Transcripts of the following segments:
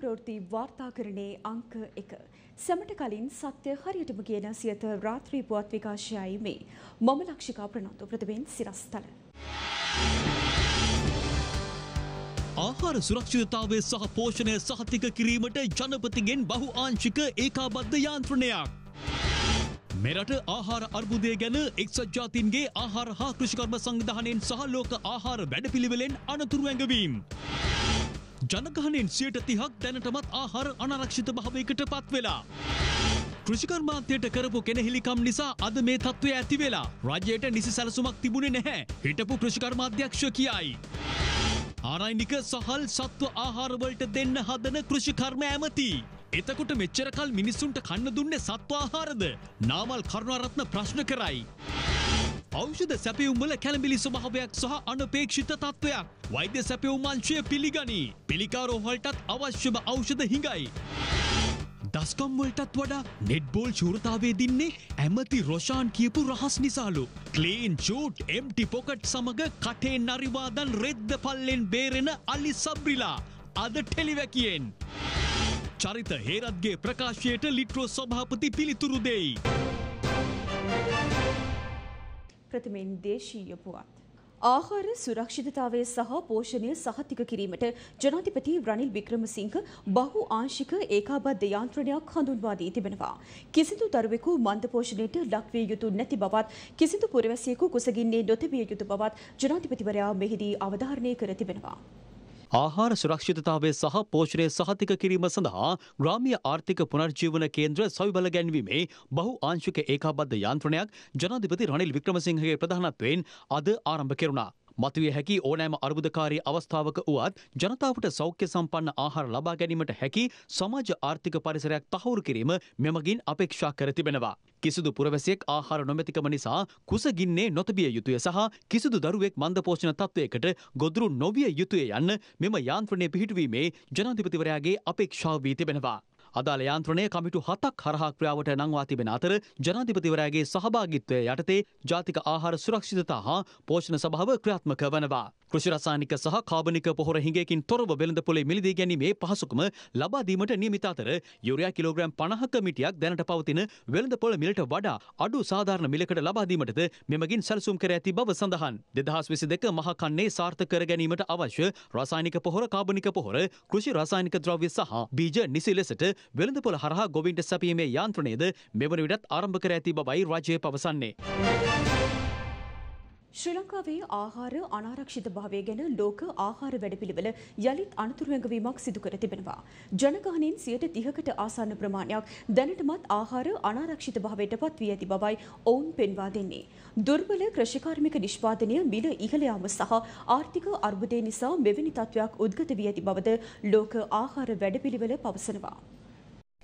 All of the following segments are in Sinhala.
ප්‍රවෘත්ති වාර්තාකරණයේ අංක 1. සැමට කලින් සත්‍ය හරියටම කියන සියත රාත්‍රී පුවත් විකාශයයි මේ. මම ලක්ෂිකා ප්‍රනන්දු ප්‍රථමයෙන් සිරස්තල. ආහාර සුරක්ෂිතතාවය සහ පෝෂණය සහතික කිරීමට ජනපතිගෙන් බහු ආංශික ඒකාබද්ධ යාන්ත්‍රණයක්. මෙරට ආහාර අර්බුදය ගැන එක්සත් ජාතින්ගේ ආහාර හා කෘෂිකර්ම සංවිධානයෙන් සහ ලෝක ආහාර වැඩපිළිවෙලෙන් අනතුරු ඇඟවීම්. ජනගහනෙන් සියට තිහක් දැනටමත් ආහාර අනරක්ෂිත භාවයකට පත්වෙලා. කෘෂිකර්මාන්තයට කරපු කෙනෙහිලිකම් නිසා අද මේ තත්ත්වය ඇති වෙලා රජයට නිසි සැලසුමක් තිබුණේ නැහැ හිටපු කෘෂිකර්මාධ්‍යක්ෂ කියයි. ආරයිනික සහල් සත්ව ආහාරවලට දෙන්න හදන කෘෂිකර්ම ඇමති. එතකොට මෙච්චරකල් මිනිස්සුන්ට කන්න දුන්නේ සත්ව ආහාරද නාමල් කරුණාරත්න ප්‍රශ්න කරයි. ඖෂධ සැපියුම්වල කැළඹිලි ස්වභාවයක් සහ අනපේක්ෂිත තත්ත්වයක් වෛද්‍ය සැපියුම් මංශය පිළිගනී. පිළිකාරෝහල්ටත් අවශ්‍යම ඖෂධ හිඟයි. දස්කම්වලටත් වඩා නෙට්බෝල් ශූරතාවේ දින්නේ ඇමති රොෂාන් කියපු රහස් නිසාලු. කලීන් චූට් එම්ටි පොකට් සමඟ කටේ නරිවාදන් රෙද්ද පල්ලෙන් බේරෙන අලි සබ්‍රිලා අද ටෙලිවැකියෙන්. චරිත හේරත්ගේ ප්‍රකාශයට ලිට්‍රෝ සභාපති පිළිතුරු දෙයි. ප්‍රථමයෙන් දේශීය පුවත්. ආහාර සුරක්ෂිතතාවය සහ පෝෂණය සහතික කිරීමට ජනාධිපති රනිල් වික්‍රමසිංහ බහු ආංශික ඒකාබද්ධ යාන්ත්‍රණයක් හඳුන්වා දී තිබෙනවා. කිසිදු දරුවෙකු මන්දපෝෂණයට ලක්විය යුතු නැති බවත් කිසිදු පුරවැසියෙකු කුසගින්නේ නොතිබිය යුතු බවත් ජනාධිපතිවරයා මෙහිදී අවධාරණය කර තිබෙනවා. ආහාර සුරක්ෂිතතාවය සහ පෝෂණය සහතික කිරීම සඳහා ග්‍රාමීය ආර්ථික පුනර්ජීවන කේන්ද්‍ර සවිබල ගැන්වීමේ බහු ආංශික ඒකාබද්ධ යාන්ත්‍රණයක් ජනාධිපති රනිල් වික්‍රමසිංහගේ ප්‍රධානත්වයෙන් අද ආරම්භ කෙරුණා. මතුවිය හැකි ඕනෑම අර්බුදකාරී අවස්ථාවක වුවත් ජනතාවට සෞඛ්‍ය සම්පන්න ආහාර ලබා ගැනීමට හැකි සමාජ ආර්ථික පරිසරයක් තහවුරු කිරීම මෙමගින් අපේක්ෂා කර තිබෙනවා. කිසිදු පුරවැසියෙක් ආහාර නොමැතිකම නිසා කුසගින්නේ නොතබිය යුතුය සහ කිසිදු දරුවෙක් මන්දපෝෂණ තත්ත්වයකට ගොදුරු නොවිය යුතුය යන්න මෙම යාන්ත්‍රණය පිහිටුවීමේ ජනාධිපතිවරයාගේ අපේක්ෂාව වී තිබෙනවා. අදාළ යාන්ත්‍රණය කමිටු හතක් හරහා ක්‍රියාවට නංවා තිබෙන අතර ජනාධිපතිවරයාගේ සහභාගිත්වය යටතේ ජාතික ආහාර සුරක්ෂිතතා හා පෝෂණ සභාව ක්‍රියාත්මක වනවා. කෘෂි රසායනික සහ කාබනික පොහොර හිඟයකින් තොරව වෙළඳපොලේ මිලදී ගැනීමේ පහසුකම ලබා දීමට නියමිත අතර යුරියා කිලෝග්‍රෑම් 50ක මිටියක් දැනට පවතින වෙළඳපොළ මිලට වඩා අඩු සාධාරණ මිලකට ලබා දීමටද මෙමගින් සැලසුම් කර ඇති බව සඳහන්. 2022 මහ කන්නේ සාර්ථක කර ගැනීමට අවශ්‍ය රසායනික පොහොර කාබනික පොහොර කෘෂි රසායනික ද්‍රව්‍ය සහ බීජ නිසි ලෙසට වෙළඳපොළ හරහා ගොවින්ට සැපීමේ යාන්ත්‍රණයද මෙවන විටත් ආරම්භ කර ඇති බවයි රජය පවසන්නේ. ශ්‍රී ලංකාවේ ආහාර අනාරක්ෂිත භාවය ගැන ලෝක ආහාර වැඩපිළිවෙල යළිත් අනතුරුවැඟවීමක් සිදු කර තිබෙනවා. ජනගහනෙන් සියයට තිහකට ආසන්න ප්‍රමාණයක් දැනටමත් ආහාර අනාරක්ෂිත භාවයට පත්වී ඇති බවයි ඔවුන් පෙන්වා දෙන්නේ. දුර්බල ක්‍රෂිකාර්මික නිෂ්පාදනය මිල ඉහළ යාම සහ ආර්ථික අර්බුදය නිසා මෙවැනි තත්ත්වයක් උද්ගත වී ඇති බවද ලෝක ආහාර වැඩපිළිවෙල පවසනවා.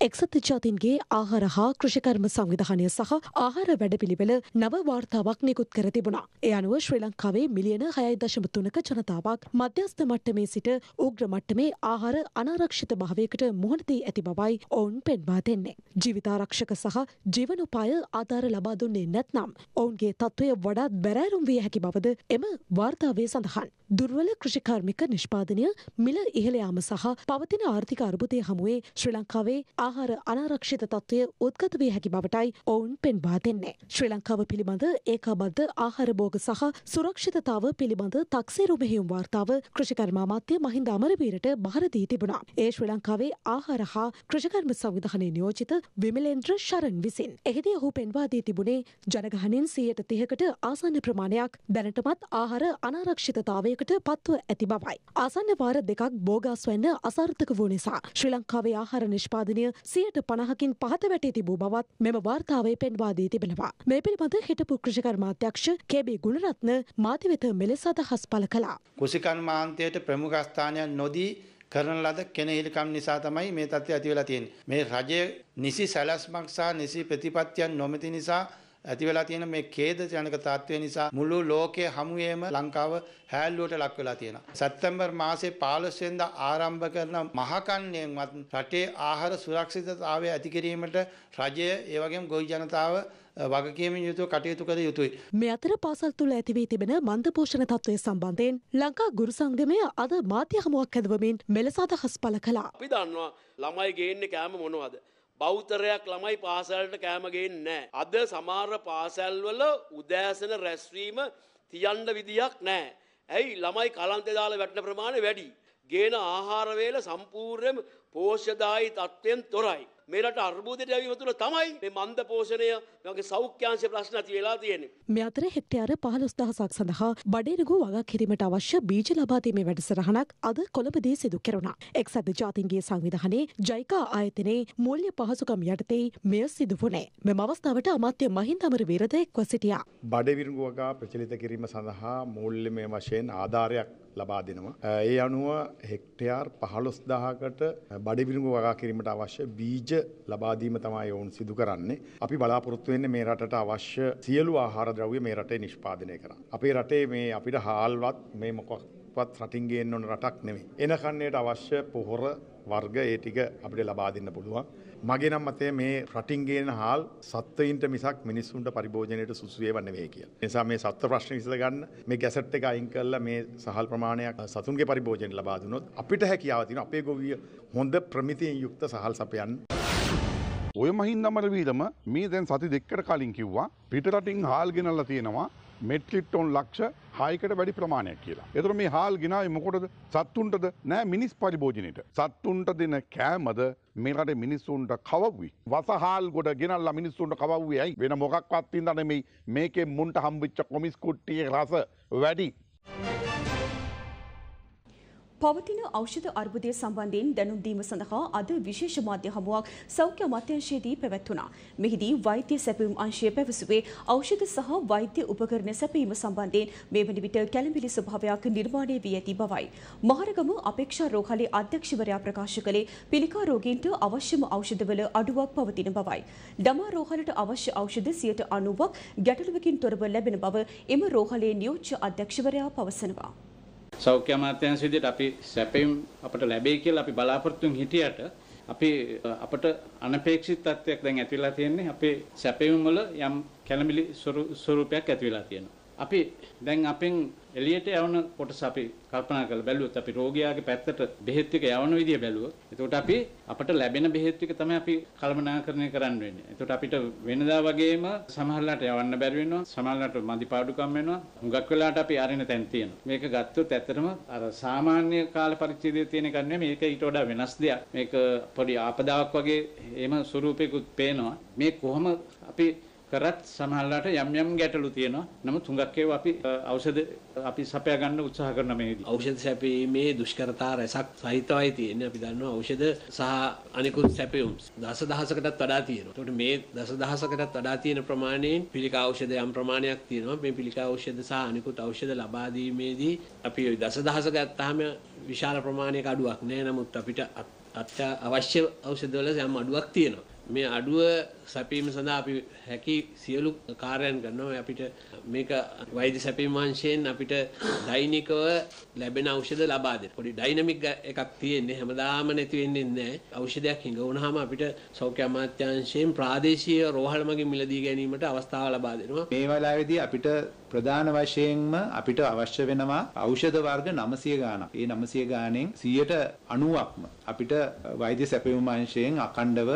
එක්සත් ජාතින්ගේ ආහාර හා කෘෂිකර්ම සංවිධානය සහ ආහාර වැඩපිළිවෙල නව වාර්තාවක් නිකුත් කර තිබුණා. ඒ අනුව ශ්‍රී ලංකාවේ මිලියන හයයි දශම තුනක ජනතාවක් මධ්‍යස්ථ මට්ටමේ සිට උග්‍ර මට්ටමේ ආහාර අනාරක්ෂිත භාවයකට මුහුණදී ඇති බවයි ඔවුන් පෙන්වා දෙන්නේ. ජීවිතාරක්ෂක සහ ජීවනෝපාය ආධාර ලබා දුන්නේ නැත්නම් ඔවුන්ගේ තත්ත්වය වඩාත් බැරෑරුම් විය හැකි බවද එම වාර්තාවේ සඳහන්. දුර්වල කෘෂිකාර්මික නිෂ්පාදනය මිල ඉහළ යාම සහ පවතින ආර්ථික අර්බුදය හමුවේ ශ්‍රී ලංකාවේ ආහාර ආහාර අනාරක්ෂිත තත්ත්වය උද්ගත විය හැකි බවටයි ඔවුන් පෙන්වා දෙන්නේ. ශ්‍රී ලංකාව පිළිබඳ ඒකාබද්ධ ආහාර භෝග සහ සුරක්ෂිතතාව පිළිබඳ තක්සේරු මෙහෙයුම් වාර්තාව කෘෂිකර්ම අමාත්‍ය මහින්ද අමරවීරට බාර දී තිබුණා. ඒ ශ්‍රී ලංකාවේ ආහාර හා කෘෂිකර්ම සංවිධානයේ නියෝජිත විමලේන්ද්‍ර ශරන් විසින්. එහිදී ඔහු පෙන්වා දී තිබුණේ ජනගහනෙන් 130කට ආසන්න ප්‍රමාණයක් දැනටමත් ආහාර අනාරක්ෂිතතාවයකට පත්ව ඇති බවයි. ආසන්න වාර දෙකක් බෝගස් වෙන්න අසාර්ථක වූ නිසා ශ්‍රී ලංකාවේ ආහාර නිෂ්පාදනය සියයට පණහකින් පහත වැටි තිබූ බවත් මෙම වාර්තාවේ පෙන්වාදී තිබෙනවා. මේ පිළිබඳ හිටපු කෘෂිකර්මාත්‍යක්ෂ කේබී ගුණරත්න මාධ්‍යවෙත මෙලෙස අදහස් පළ කළා. කෘෂිකර්මාන්තයට ප්‍රමුඛස්ථානයක් නොදී කරන ලද කෙනෙහිලිකම් නිසා තමයි මේ තත්ත්වය ඇති වෙලා තියෙන්නේ. මේ රජය නිසි සැලැස්මක් සහ නිසි ප්‍රතිපත්තියක් නොමැති නිසා ඇති වෙලා තියෙන මේ ඛේද ජනක තත්ත්වය නිසා මුළු ලෝකයේ හමුවේම ලංකාව හැල්ලුවට ලක් වෙලා තියෙනවා. සැප්තැම්බර් මාසේ 15 වෙනිදා ආරම්භ කරන මහකන්නේවත් රටේ ආහාර සුරක්ෂිතතාවය ඇති කිරීමට රජය ඒ වගේම ගොවි ජනතාව වගකීමෙන් යුතුව කටයුතු කළ යුතුයි. මේ අතර පාසල් තුල ඇතිවී තිබෙන මන්දපෝෂණ තත්ත්වය සම්බන්ධයෙන් ලංකා ගුරු සංගමය අද මාධ්‍ය හමුවක් හැදවමින් මෙලෙස අදහස් පළ කළා. අපි දන්නවා ළමයි ගේන්නේ කෑම මොනවද? බෞතරයක් ළමයි පාසැල්ට කෑම ගේන්නේ නැහැ. අද සමහර පාසැල්වල උදෑසන රැස්වීම තියන්න විදියක් නැහැ. ඇයි ළමයි කලන්තේ දාලා වැටෙන ප්‍රමාණය වැඩි. ගේන ආහාර වේල සම්පූර්ණයෙන්ම පෝෂ්‍යදායී තත්ත්වයෙන් තොරයි. මේරට අර්බූදයට ඇවීම තුළ තමයි මේ මන්ද පෝෂණය වගේ සෞඛ්‍යංශ ප්‍රශ්න ඇති වෙලා තියෙන්නේ. මේ අතර හෙක්ටයාර 15000ක් සඳහා බඩේරුගු වගා කිරීමට අවශ්‍ය බීජ ලබා දීමේ වැඩසටහනක් අද කොළඹදී සිදු කෙරුණා. එක්සත් ජාතීන්ගේ සංවිධානයේ ජයිකා ආයතනයේ මූල්‍ය පහසුකම් යටතේ මෙය සිදු වුණේ. මෙම අවස්ථාවට අමාත්‍ය මහින්ද අමරවීරද එක්ව සිටියා. බඩේරුගු වගා ප්‍රචලිත කිරීම සඳහා මූල්‍යමය වශයෙන් ආධාරයක් ලබා දෙනවා. ඒ අනුව හෙක්ටයාර් 15000කට බඩවිලුඹ වගා කිරීමට අවශ්‍ය බීජ ලබා දීම තමයි ඔවුන් සිදු කරන්නේ. අපි බලාපොරොත්තු වෙන්නේ මේ රටට අවශ්‍ය සියලු ආහාර ද්‍රව්‍ය මේ රටේ නිෂ්පාදනය කරන්න. අපේ රටේ මේ අපිට හාල්වත් මේ මොකක්වත් රටින් ගේන්න ඕන රටක් නෙමෙයි. එන කන්නේට අවශ්‍ය පොහොර වර්ග ඒ ටික අපිට ලබා දෙන්න පුළුවන්. මගේ නම් මතය මේ රටින් ගේන හාල් සත්වයින්ට මිසක් මිනිස්සුන්ට පරිභෝජනයට සුසුවේ වන්න වේ කියලා. නිසා මේ සත්ව ප්‍රශ්න විසඳ ගන්න මේ ගැසට් එක අයින් කරලා මේ සහල් ප්‍රමාණයක් සතුන්ගේ පරිභෝජන ලබා දුනොත් අපිට හැකියාව තියෙනවා අපේ ගොවිය හොඳ ප්‍රමිතියෙන් යුක්ත සහල් සපයන්න. ඔය මහින්ද අමරවීරම මේ දැන් සති දෙකකට කලින් කිව්වා පිටරටින් හාල් ගෙනල්ලා තියෙනවා මෙට්ලිට්ටොන් ලක්ෂ හයකට වැඩි ප්‍රමාණයක් කියලා. එතර මේ හාල් ගෙනාව මොකොටද සත්තුන්ටද නෑ මිනිස් පරිභෝජනයට. සත්තුන්ට දෙන කෑමද මෙරට මිනිස්සුන්ට කවව්වි. වසහල් ගොඩ ගෙනල්ල මිනිස්සුන්ට කව්වයි වෙන මොකක්වත් ඉදනෙමයි මේකෙ මුන්ට හම්බිච්ච කොමිස්කුට්ටියේ රස වැඩි පවතින ඖෂධ අර්බුදය සම්බන්ධයෙන් දැනුම් දීම සඳහා අද විශේෂ මාධ්‍ය හමුවක් සෞඛ්‍ය අමාත්‍යාංශයේදී පැවැත්වුණා. මෙහිදී වෛද්‍ය සැපයුම් අංශය පැවසුවේ ඖෂධ සහ වෛද්‍ය උපකරණ සැපයීම සම්බන්ධයෙන් මේ වන විට කැළඹිලි ස්වභාවයක් නිර්මාණය වී ඇති බවයි. මහරගම අපේක්ෂා රෝහලේ අධ්‍යක්ෂවරයා ප්‍රකාශ කළේ පිළිකා රෝගීන්ට අවශ්‍යම ඖෂධවල අඩුවක් පවතින බවයි. දමා රෝහලට අවශ්‍ය ඖෂධ 90ක් ගැටලුවකින් තොරව ලැබෙන බව එම රෝහලේ නියෝජ්‍ය අධ්‍යක්ෂවරයා පවසනවා. සෞඛ්‍ය අමාත්‍යාංශ විදිහට අපි සැපෙම් අපට ලැබෙයි කියලා අපි බලාපොරොත්තුන් හිටියට අපි අපට අනපේක්ෂිත තත්ත්වයක් දැන් ඇති වෙලා තියෙන්නේ අපේ සැපෙම් වල යම් කැළඹිලි ස්වරූපයක් ඇති වෙලා තියෙනවා. අපි දැන් අපෙන් එළියට යවන කොටස අපි කල්පනා කරලා බැලුවොත් අපි රෝගියාගේ පැත්තට බෙහෙත් එක යවන විදිය බැලුවොත් එතකොට අපි අපට ලැබෙන බෙහෙත් එක තමයි අපි කල්පනාකරණය කරන්න වෙන්නේ. එතකොට අපිට වෙනදා වගේම සමහරලාට යවන්න බැරි වෙනවා. සමහරලාට මදි පාඩුකම් වෙනවා. හුඟක් වෙලාට අපි අරින තැන් තියෙනවා. මේක ගත්තොත් ඇත්තටම අර සාමාන්‍ය කාල පරිච්ඡේදයේ තියෙන එකක් නෙමෙයි. මේක ඊට වඩා වෙනස් දෙයක්. මේක පොඩි ආපදාවක් වගේ එහෙම ස්වරූපයකුත් පේනවා. මේ කොහොම අපි කරත් සමහරලාට යම් යම් ගැටලු තියෙනවා. නමුත් හුඟක් ඒවා අපි ඖෂධ අපි සපයා ගන්න උත්සාහ කරන මේදී. ඖෂධ සැපීමේ දුෂ්කරතා රසක් සහිතවයි තියෙන්නේ. අපි දන්නවා ඖෂධ සහ අනිකුත් සැපයුම් දසදහසකටත් වඩා තියෙනවා. ඒකට මේ දසදහසකටත් වඩා තියෙන ප්‍රමාණයෙන් පිළිකා ඖෂධ යම් ප්‍රමාණයක් තියෙනවා. මේ පිළිකා ඖෂධ සහ අනිකුත් ඖෂධ ලබා දීමේදී අපි දසදහස ගත්තාම විශාල ප්‍රමාණයක අඩුවක් නෑ. නමුත් අපිට අත්‍ය අවශ්‍ය ඖෂධවල යම් අඩුවක් තියෙනවා. මේ අඩුව සැපීම සඳහා අපි හැකි සියලු කාර්යයන් කරනවා අපිට මේක වෛද්‍ය සැපීම් වංශයෙන් අපිට දෛනිකව ලැබෙන ඖෂධ ලබා දෙන. පොඩි ඩයිනමික් එකක් තියෙන්නේ හැමදාම නැති වෙන්නේ නැහැ. ඖෂධයක් හිඟ වුණාම අපිට සෞඛ්‍ය අමාත්‍යාංශයෙන් ප්‍රාදේශීය රෝහල් මගින් මිලදී ගැනීමට අවස්ථාව ලබා දෙනවා. මේ වෙලාවේදී අපිට ප්‍රධාන වශයෙන්ම අපිට අවශ්‍ය වෙනවා ඖෂධ වර්ග 900 ගාණක්. ඒ 900 ගාණෙන් 90%ක්ම අපිට වෛද්‍ය සැපයුම් අංශයෙන් අඛණ්ඩව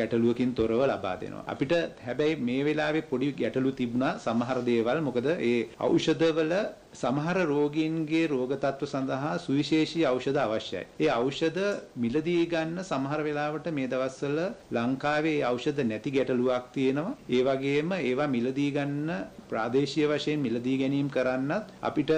ගැටලුවකින් තොරව ලබා දෙනවා. අපිට හැබැයි මේ වෙලාවේ පොඩි ගැටලු තිබුණා සමහර දේවල්. මොකද ඒ ඖෂධවල සමහර රෝගීන්ගේ රෝග තත්ත්ව සඳහා සුවිශේෂී ඖෂධ අවශ්‍යයි. ඒ ඖෂධ මිලදී ගන්න සමහර වෙලාවට මේ දවස්වල ලංකාවේ ඖෂධ නැති ගැටලුවක් තියෙනවා. ඒ වගේම ඒවා මිලදී ගන්න ප්‍රාදේශීය වශයෙන් මිලදී ගැනීම කරන්නත් අපිට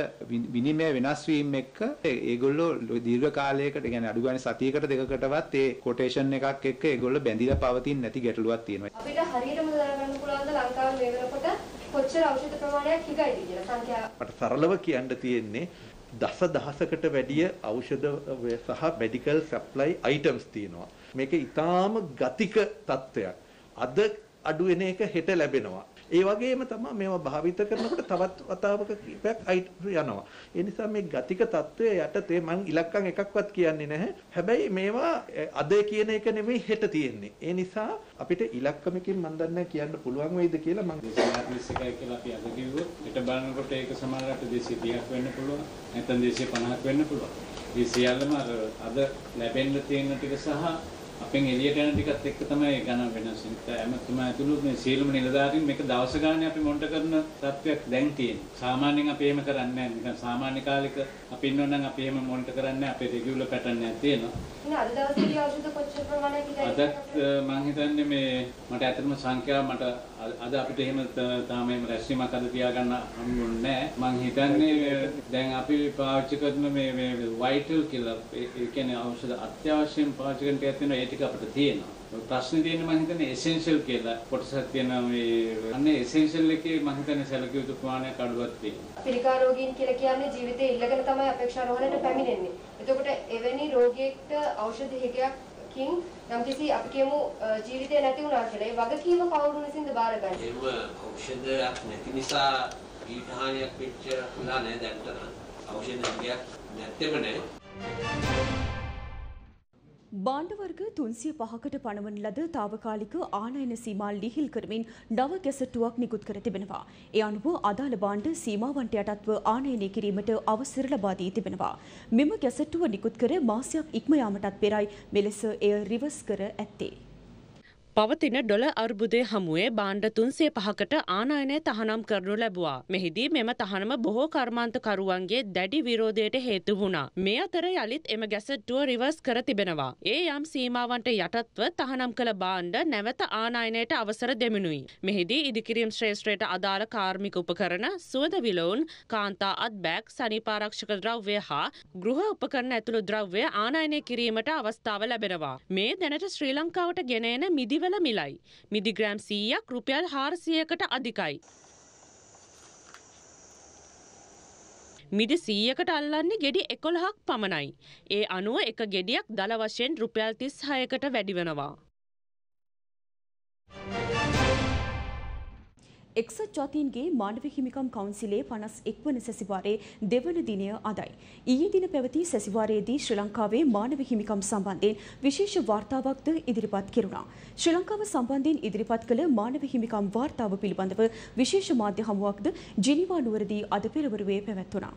විනිමය වෙනස් වීම එක්ක ඒගොල්ලෝ දීර්ඝ කාලයකට يعني අඩු ගානේ සතියකට දෙකකටවත් ඒ කොටේෂන් එකක් එක්ක ඒගොල්ලෝ බැඳිලා පවතින නැති ගැටලුවක් තියෙනවා. අපිට හරියටම දරගන්න පුළුවන් ද ලංකාවේ මේ වෙනකොට කොච්චර ඖෂධ ප්‍රමාණයක් හිගයිද කියලා සංඛ්‍යාව. මට සරලව කියන්න තියෙන්නේ දස දහසකට වැඩිය ඖෂධ සහ මෙඩිකල් සප්ලයි අයිටම්ස් තියෙනවා. මේක ඊටාම ගතික තත්ත්වයක්. අද අඩු වෙන එක හෙට ලැබෙනවා. ඒ වගේම තමයි මේවා භාවිත කරනකොට තවත් වතාවක කිපයක් යනවා. ඒ නිසා මේ ගතික తত্ত্বය යටතේ මම ඉලක්කම් එකක්වත් කියන්නේ නැහැ. හැබැයි මේවා අද කියන එක නෙමෙයි හෙට තියෙන්නේ. ඒ නිසා අපිට ඉලක්කමකින් මම දන්නේ කියන්න පුළුවන් වෙයිද කියලා මම 221 කියලා අපි අද කිව්වොත් හෙට බලනකොට ඒක සමහරකට 230ක් වෙන්න පුළුවන්. නැත්නම් 250ක් වෙන්න පුළුවන්. මේ සියල්ලම අද ලැබෙන්න තියෙන ටික සහ අපෙන් එළියට යන ටිකත් එක්ක තමයි ගණන් වෙනස් වෙන්නේ. හැමතුම ඇතුළු මේ සියලුම නිලධාරීන් මේක දවස ගානේ අපි මොනිටර් කරන තත්වයක් දැන් තියෙනවා. සාමාන්‍යයෙන් අපි එහෙම කරන්නේ නැහැ. නිකන් සාමාන්‍ය කාලෙක අපි ඉන්නවනම් අපි එහෙම මොනිටර් කරන්නේ අපේ රෙගියුලර් පැටර්න් එකක් තියෙනවා. නේද අද දවසේ දී ඖෂධ කොච්චර ප්‍රමාණයක් ඉදයි? අදත් මම හිතන්නේ මේ මට ඇත්තටම සංඛ්‍යාව මට අද අපිට එහෙම තාම එහෙම රැස්වීමක් අද තියාගන්න හම්බුන්නේ නැහැ. මම හිතන්නේ දැන් අපි පාවිච්චි කරන මේ මේ වයිටල් කියලා ඒ කියන්නේ ඖෂධ අත්‍යවශ්‍යම පාවිච්චි කරන්න තියෙනවා ඒ ටික අපිට තියෙනවා. ප්‍රශ්නේ තියෙන්නේ මම හිතන්නේ essential කියලා කොටසක් තියෙනවා මේ අන්නේ essential එකේ මම හිතන්නේ සැලකිය යුතු ප්‍රමාණයක් අඩුවක් තියෙනවා. පිළිකා රෝගීන් කියලා කියන්නේ ජීවිතේ ඉල්ලගෙන තමයි අපේක්ෂා රෝහලට පැමිණෙන්නේ. එතකොට එවැනි රෝගියෙක්ට ඖෂධ හිටයක්කින් යම්කිසි අපි කියමු ජීවිතේ නැති වුණා කියලා ඒ වගකීම කවුරුන් විසින්ද බාරගන්නේ? ඒව ඖෂධයක් නැති නිසා ජීවිත හානියක් වෙච්ච ලා නෑ දැන්ට නම්. ඖෂධ හිටයක් නැත්තේම නෑ. බාණ්ඩ වර්ග 305කට පණවන ලද తాවකාලික ආනයන සීමා ලිහිල් කරමින් නව ගැසට්ටුවක් නිකුත් කර තිබෙනවා. ඒ අනුව අදාළ බාණ්ඩ සීමාවන්ට යටත්ව ආනයනය කිරීමට අවසර ලබා දී තිබෙනවා. මෙම ගැසට්ටුව නිකුත් කර මාසයක් ඉක්ම යාමටත් පෙරයි මෙලෙස එය රිවර්ස් කර ඇත්තේ. පවතින ඩොල අර්බුදය හමුවේ බාණ්ඩ තුන්සේ පහකට ආනායනය තහනම් කරනු ලැබවා. මෙහිදී මෙම තහනම බොහෝ කර්මාන්තකරුවන්ගේ දැඩි විරෝධයට හේතු වුණා. මේ අතර යළිත් එම ගැසට්ටුව රිවර්ස් කර තිබෙනවා. ඒ යම් සීමාවන්ට යටත්ව තහනම් කළ බාණ්ඩ නැවත ආනායනයට අවසර දෙමිනුයි. මෙහිදී ඉදිකිරීම් ශ්‍රේෂ්ත්‍රයට අදාළ කාර්මික උපකරන සුවද විලවුන් කාන්තා අත්බෑක් සනිපාරක්ෂක ද්‍රව්‍ය හා ගෘහ උපකරන ඇතුළු ද්‍රව්‍ය ආනායනය කිරීමට අවස්ථාව ලැබෙනවා. මේ දැනට ශ්‍රී ලංකාවට ගෙනන මිදිව තැන්වල මිලයි. මිදිග්‍රෑම් සීයක් රුපියල් හාරසියකට අධිකයි. මිඩි සීයකට අල්ලන්නේ ගෙඩි එකොළහක් පමණයි. ඒ අනුව එක ගෙඩියක් දළ වශයෙන් රුපියල් තිස් හයකට වැඩිවෙනවා. එක්සත් ජාතීන්ගේ මානව හිමිකම් කවුන්සිලේ 51 වන සැසිවාරයේ දෙවන දිනය අදයි. ඊයේ දින පැවති සැසිවාරයේදී ශ්‍රී ලංකාවේ මානව හිමිකම් සම්බන්ධයෙන් විශේෂ වාර්තාවක්ද ඉදිරිපත් කෙරුණා. ශ්‍රී ලංකාව සම්බන්ධයෙන් ඉදිරිපත් කළ මානව හිමිකම් වාර්තාව පිළිබඳව විශේෂ මාධ්‍ය හමුවක්ද ජිනීවා නුවරදී අද පෙරවරුවේ පැවැත්වුණා.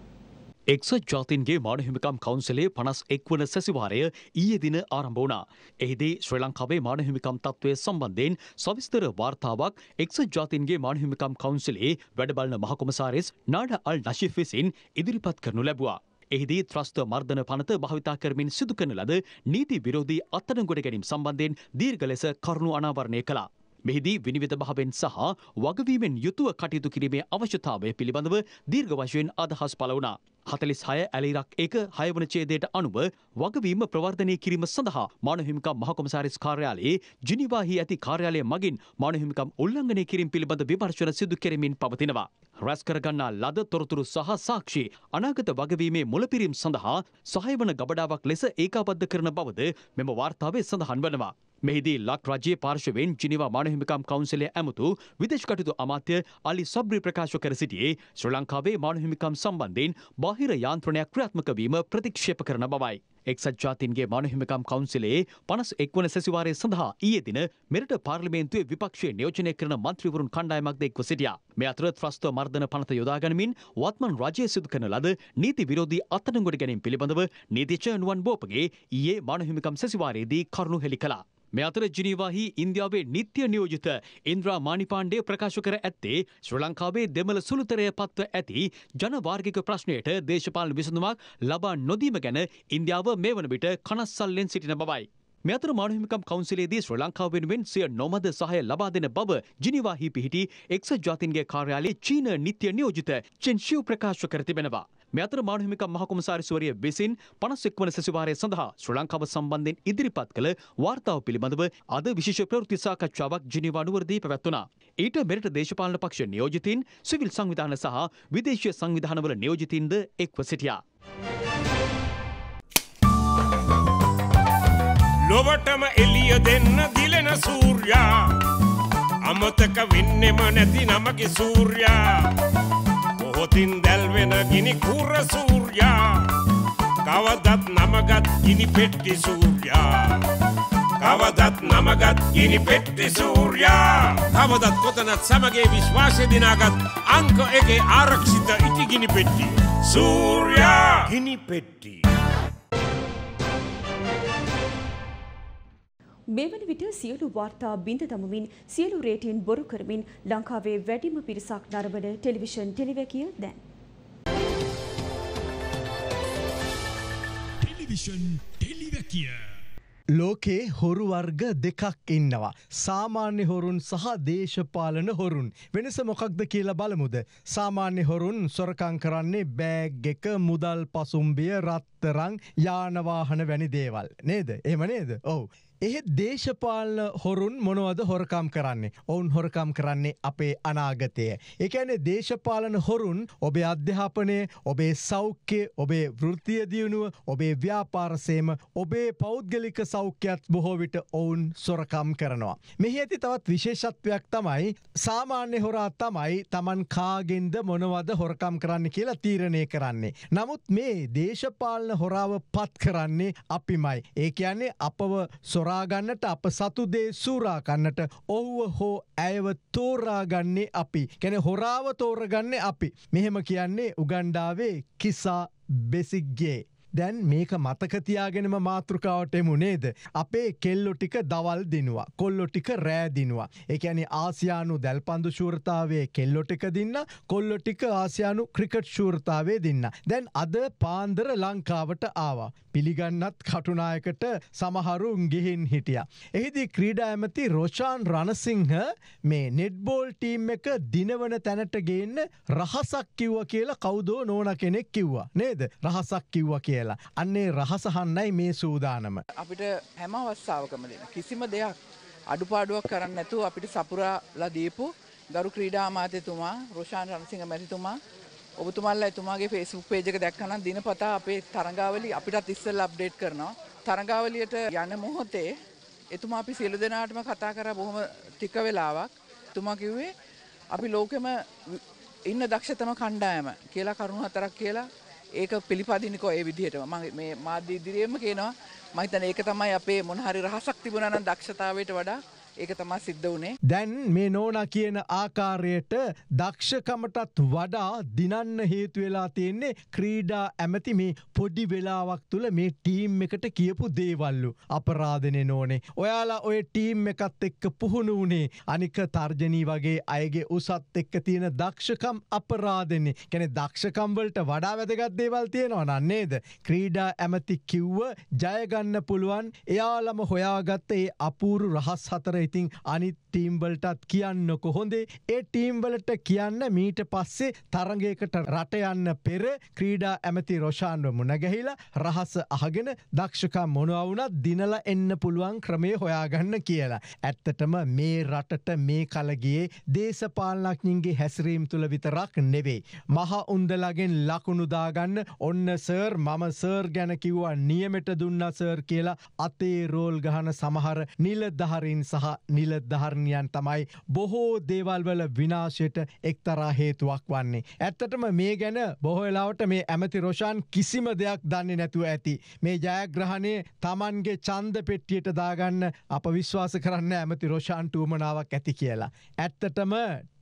එක්සත් ජාතින්ගේ මානහිමිකම් කවන්සලේ පනස් එක්වන සැසිවාරය ඊයේ දින ආරම්භ වුණා. එහිදී ශ්‍රී ලංකාවේ මානහිමිකම් තත්ත්වය සම්බන්ධයෙන් සවිස්තර වාර්තාවක් එක්සත් ජාතින්ගේ මානහිමිකම් කවන්සලේ වැඩබලන මහකොමසාරෙස් නාඩ අල් නශිෆ් විසින් ඉදිරිපත් කරනු ලැබුවා. එහිදී ත්‍රස්ත මර්ධන පනත භාවිතා කරමින් සිදු කරන ලද නීති විරෝධී අත්අඩංගුවට ගැනීම සම්බන්ධයෙන් දීර්ඝ ලෙස කරුණු අනාවරණය කළා. මෙහිදී විනිවිධ භාවෙන් සහ වගවීමෙන් යුතුව කටයුතු කිරීමේ අවශ්‍යතාවය පිළිබඳව දීර්ඝ වශයෙන් අදහස් පළ වුණා. හතලිස් හය ඇලිරක් එක හයවන චේදයට අනුව වගවීම ප්‍රවර්ධනය කිරීම සඳහා මානහිමිකම් මහකොමසාරිස් කාර්යාලයේ ජිනිවාහි ඇති කාර්යාලය මගින් මානහිමිකම් උල්ලංඝනය කිරීම පිළිබඳ විමර්ශන සිදු කෙරමින් පවතිනවා. රැස් කරගන්නා ලද තොරතුරු සහ සාක්ෂි අනාගත වගවීමේ මුලපිරීම් සඳහා සහයවන ගබඩාවක් ලෙස ඒකාබද්ධ කරන බවද මෙම වාර්තාවේ සඳහන් වනවා. මෙහිදී ලක් රජයේ පාර්ශවෙන් ජිනිවා මානහිමිකම් කවන්සලය ඇමතු විදේශ කටයුතු අමාත්‍ය අලි සබ්‍රි ප්‍රකාශ කර සිටියේ ශ්‍රී ලංකාවේ මානහිමිකම් සම්බන්ධයෙන් බාහිර යාන්ත්‍රණයක් ක්‍රියාත්මක වීම ප්‍රතික්ෂේප කරන බවයි. එක්සත් ජාතින්ගේ මානහිමිකම් කවන්සිලයේ පනස් එක්වන සැසිවාරය සඳහා ඊයේ දින මෙරට පාර්ලිමේන්තුවේ විපක්ෂය නියෝජනය කරන මන්ත්‍රීවරුන් කණ්ඩායමක් එක්ව සිටියා. මේ අතර ත්‍රස්ත මර්ධන පනත යොදාගනිමින් වත්මන් රජය සිදු කරන ලද නීති විරෝධී අත්අඩංගුවට ගැනීම පිළිබඳව නීතිච නුවන් බෝපගේ ඊයේ මානහිමිකම් සැසිවාරයේදී කරුණු හෙළි කළා. මේ අතර ජිනීවාහි ඉන්දියාවේ නිත්‍ය නියෝජිත ඉන්ද්‍රා මානිපාණ්ඩේ ප්‍රකාශ කර ඇත්තේ ශ්‍රී ලංකාවේ දෙමළ සුළුතරය පත්ව ඇති ජනවාර්ගික ප්‍රශ්නයට දේශපාලන විසඳුමක් ලබා නොදීම ගැන ඉන්දියාව මේ වන විට කනස්සල්ලෙන් සිටින බවයි. මේ අතර මානව හිමිකම් කවුන්සිලේදී ශ්‍රී ලංකාව වෙනුවෙන් සිය නොමද සහාය ලබා දෙන බව ජිනීවාහි පිහිටි එක්සත් ජාතීන්ගේ කාර්යාලයේ චීන නිත්‍ය නියෝජිත චෙන්ෂිව් ප්‍රකාශ කර තිබෙනවා. මේ අතර මානුහිමික මහකොමසාරිස්වරිය විසින් 51 වන සැසිවාරය සඳහා ශ්‍රී ලංකාව සම්බන්ධයෙන් ඉදිරිපත් කළ වාර්තාව පිළිබඳව අද විශේෂ ප්‍රවෘත්ති සාකච්ඡාවක් ජිනීවා නුවරදී පැවැත්වුණා. ඊට මෙරට දේශපාලන පක්ෂ නියෝජිතින්, සිවිල් සංවිධාන සහ විදේශීය සංවිධානවල නියෝජිතින්ද එක්ව සිටියා. ලොවටම එළිය දෙන්න දිලෙන සූර්යා අමතක වෙන්නෙම නැති නමගේ සූර්යා පොතින් දැල්වෙන ගිනි කුර සූර්යා කවදත් නමගත් ගිනි පෙට්ටි සූර්යා කවදත් නමගත් ගිනි පෙට්ටි සූර්යා කවදත් කොතනත් සමගේ විශ්වාසය දිනාගත් අංක එකේ ආරක්ෂිත ඉටි ගිනි පෙට්ටි සූර්යා ගිනි පෙට්ටි මෙවන විට සියලු වාර්තා බිඳ දමමින් සියලු රේටීන් බොරු කරමින් ලංකාවේ වැඩිම පිරිසක් නරඹන ටෙලිවිෂන් ටෙලිවැකිය දැන්. ටෙලිවිෂන් ටෙලිවැකිය ලෝකේ හොරු වර්ග දෙකක් ඉන්නවා. සාමාන්‍ය හොරුන් සහ දේශපාලන හොරුන්. වෙනස මොකක්ද කියලා බලමුද. සාමාන්‍ය හොරුන් සොරකං කරන්නේ බෑග් එක මුදල් පසුම්බිය රත්තරං යානවාහන වැනි දේවල්. නේද එම නේද ඔවු. එහෙත් දේශපාලන හොරුන් මොනවද හොරකම් කරන්නේ. ඔවුන් හොරකම් කරන්නේ අපේ අනාගතය. එකැනේ දේශපාලන හොරුන් ඔබේ අධ්‍යාපනය ඔබේ සෞඛ්‍ය ඔබේ වෘතිය දියුණුව ඔබේ ව්‍යාපාරසේම ඔබේ පෞද්ගලික සෞඛ්‍යත් බොහෝ විට ඔවුන් සොරකම් කරනවා. මෙහි ඇති තවත් විශේෂත්වයක් තමයි සාමාන්‍ය හොරා තමයි තමන් කාගෙන්ද මොනවද හොරකම් කරන්න කියලා තීරණය කරන්නේ. නමුත් මේ දේශපාලන හොරාව පත් කරන්නේ අපිමයි. ඒ කියන්නේ අපව සොර තොරාගන්නට අප සතුදේ සූරාකන්නට ඔහුව හෝ ඇයව තෝරාගන්නේ අපි. කැන හොරාව තෝරගන්නේ අපි. මෙහෙම කියන්නේ උගණ්ඩාවේ කිසා බෙසික්ගේ. දැන් මේක මතකතියාගෙනම මාතෘකාවට එමුණේද. අපේ කෙල්ලො ටික දවල් දිනවා. කොල්ලො ටික රෑදිනවා. එකැනි ආසියානු දැල්පන්දු ශූරතාවේ කෙල්ලො ටික දින්න කොල්ලො ටික ආසියානු ක්‍රිකට් ශූරතාවේ දෙන්න. දැන් අද පාන්දර ලංකාවට ආවා. පිළිගන්නත් කටුනායකට සමහරුන් ගිහින් හිටිය. එහිදි ක්‍රීඩ ඇමති රෝෂාන් රණසිංහ මේ නෙට්බෝල් ටීම් එක දිනවන තැනට ගේන්න රහසක් කිව්ව කියලා කවුදෝ නෝන කෙනෙක් කිව්වා. නේද රහසක් කිව්ව කිය. කියලා. අන්නේ රහසහන්නයි මේ සූදානම. අපිට හැම අවස්ථාවකම දෙන කිසිම දෙයක් අඩුපාඩුවක් කරන්න නැතුව අපිට සපුරාලා දීපු ගරු ක්‍රීඩා අමාත්‍යතුමා රෝෂාන් රණසිංහ මැතිතුමා ඔබතුමාලා එතුමාගේ Facebook page එක දැක්කම දිනපතා අපේ තරඟාවලිය අපිටත් ඉස්සෙල්ලා අප්ඩේට් කරනවා. තරඟාවලියට යන මොහොතේ එතුමා අපි සියලු දෙනාටම කතා කරා බොහොම ටික වෙලාවක්. එතුමා කිව්වේ අපි ලෝකෙම ඉන්න දක්ෂතම කණ්ඩායම කියලා කරුණු හතරක් කියලා ඒක පිළිපදිනකෝ ඒ විදිහටම මම මේ මාධ්‍ය ඉදිරියේම කියනවා මම හිතන්නේ ඒක තමයි අපේ මොන හරි රහසක් තිබුණා නම් දක්ෂතාවයට වඩා ඒක තමා සිද්ධ වනේ. දැන් මේ නෝන කියන ආකාරයට දක්ෂකමටත් වඩා දිනන්න හේතුවෙලා තියෙන්නේ ක්‍රීඩා ඇමති මේ පොඩි වෙලාවක් තුළ මේ ටීම් එකට කියපු දේවල්ලු අපරාධනය නෝනේ. ඔයාලා ඔය ටීම් එකත් එක්ක පුහුණු වනේ අනික තර්ජනී වගේ අයගේ උසත් එක්ක තියෙන දක්ෂකම් අපරාධන්නේ කැනෙ දක්ෂකම්වලට වඩා වැදගත් දේවල් තියෙනවා නන්නේද. ක්‍රීඩා ඇමති කිව්ව ජයගන්න පුළුවන් එයාලම හොයාගත්ත ඒ අපූරු රහස් හතර anything. I need ටීම්වලටත් කියන්න කොහොඳේ ඒ ටීම්වලට කියන්න මීට පස්සේ තරගේකට රට යන්න පෙර ක්‍රීඩා ඇමති රෝෂාන්ව මුණගැහිලා රහස අහගෙන දක්ෂකා මොනවුනත් දිනල එන්න පුළුවන් ක්‍රමේ හොයාගන්න කියලා. ඇත්තටම මේ රටට මේ කලගේ දේශපාලනක්ඥින්ගේ හැසිරීම් තුළ විතරක් නෙවෙයි. මහ උන්දලගෙන් ලකුණුදාගන්න ඔන්න සර් මම සර් ගැන කිව්වා නියමෙට දුන්න සර් කියලා අතේ රෝල් ගහන සමහර නිලධහරින් සහ නිලධහරණ පාලකයන් තමයි බොහෝ දේවල්වල විනාශයට එක්තරා හේතුවක් වන්නේ. ඇත්තටම මේ ගැන බොහෝලාවට මේ ඇමති රෝෂාන් කිසිම දෙයක් දන්නේ නැතුව ඇති. මේ ජයග්‍රහණය තමන්ගේ චන්ද පෙට්ටියට දාගන්න අප විශ්වාස කරන්න ඇමති රෝෂාන්ට ූමනාවක් ඇති කියලා. ඇත්තටම